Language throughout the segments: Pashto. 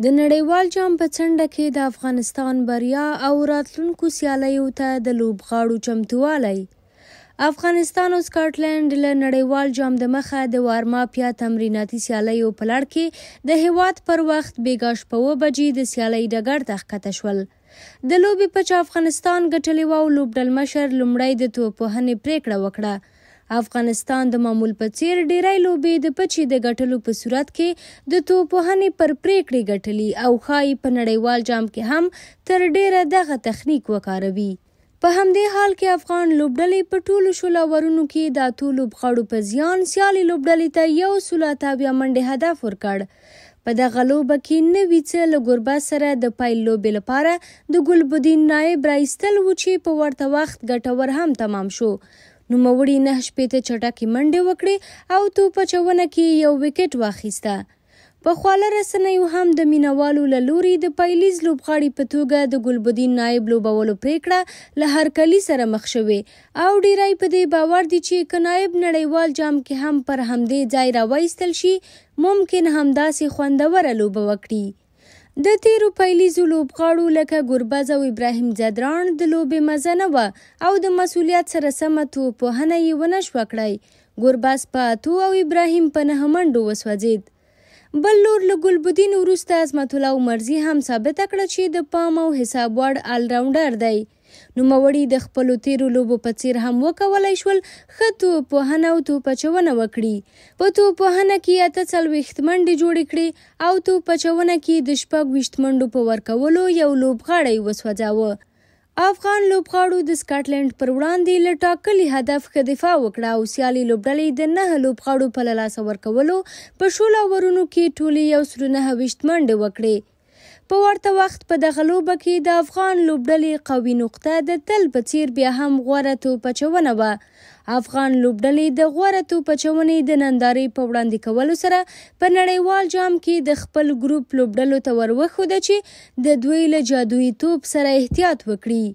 د نړیوال جام په څنډه کې د افغانستان بریا او راتلونکو سیالیو ته د لوبغاړو چمتووالی افغانستان او سکاټلند له نړیوال جام د مخه د وارماپ یا تمریناتي سیالیو په لړ کې د هیواد پر وخت بیګاش په وبجې د سیالۍ ډګر ته ښکته شول د لوبې په افغانستان ګټلې و او لوبډلمشر لومړی د توپوهنې پریکړه وکړه افغانستان د معمول په څیر ډیری لوبې د پچی د ګټلو په صورت کې د توپوهنې پر پریکړې ګټلې او خای په نړیوال جام کې هم تر ډیره دغه تخنیک وکاروي په همدې حال کې افغان لوبډلې په ټولو شولاورونو کې د اتو لوبغاړو په زیان سیالي لوبډلې ته یو سولا تابیا منډه هدف ورکړ په دغه لوبه کې نوي څه له ګربا سره د پایل لوبې لپاره د ګلبدین نایب رایستل و چې په ورته وخت ګټور هم تمام شو نوموړي نه شپېته چټکې منډې وکړې او توپ اچونه کې یو وکټ واخیسته په خواله رسنیو هم د مینوالو له لوري د پایلیز لوبغاړي په توګه د ګلبدین نایب لوبولو پریکړه له هر کلی سره مخ شوې او ډیری په دې باور دي چې که نایب نړیوال جام کې هم پر همدې ځای راوایستل شي ممکن همداسې خوندوره لوبه وکړي د تیرو پیلیزو لوبغاړو لکه ګربز او ابراهیم ځدران د لوبې مزه نه وه او د مسولیت سره سمه توپوهنه یې ونه شوه کړی ګربز په اتو او ابراهیم په نهه منډو وسوځېد بل لور له ګلبدین وروسته عظمت الله عمرزي هم ثابته کړه چې د پام او حساب وړ الراونډر دی نوموړي د خپلو تیرو لوبو په څیر هم وکولای شول ښه توپوهنه او توپچونه وکړي په توپوهنه کې اته څلوېښت منډې جوړې کړې او توپچونه کې د شپږ ویشت منډو په ورکولو یو لوبغاړی وسوځاوه افغان لوبغاړو د سکاټلند پر وړاندې له ټاکلي هدف ښه دفاع وکړه او سیالي لوبډلې د نهه لوبغاړو په له لاسه ورکولو په شوله اورونو کې ټولې یو سل نهه ویشت منډې وکړې په ورته وخت په دغه لوبه کې د افغان لوبډلې قوي نقطه د تل په څیر بیا هم غوره توپچونه وه افغان لوبډلې د غوره توپچونې د نندارې په وړاندې کولو سره په نړیوال جام کې د خپل ګروپ لوبډلو ته وروښوده چې د دوی له جادویي توپ سره احتیاط وکړي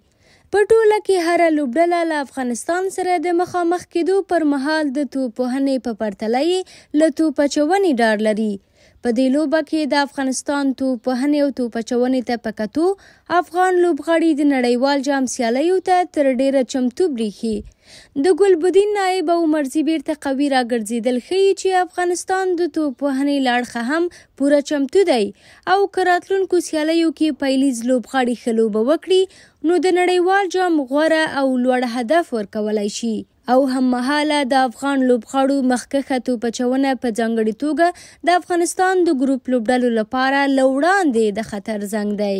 په ټوله کې هر لوبډله له افغانستان سره د مخامخ کېدو پر مهال د توپوهنې په پرتله یې له توپچونې ډار لري په دې لوبه کې د افغانستان توپ وهنې او توپ اچونې ته په کتو افغان لوبغاړي د نړیوال جام سیالیو ته تر ډیره چمتو بریښي د ګلبدین نایب عمرزی بیرته قوي راګرځیدل ښیي چې افغانستان د توپ وهنې لاړخه هم پوره چمتو دی او کراتلونکو سیالیو کې پیلیز لوبغاړي خلوبه وکړي نو د نړیوال جام غوره او لوړ هدف ورکولای شي او هممهاله د افغان لوبغاړو مخکښه توپچونه په ځانګړې توګه د افغانستان د ګروپ لوبډلو لپاره لوړاندې د خطر زنګ دی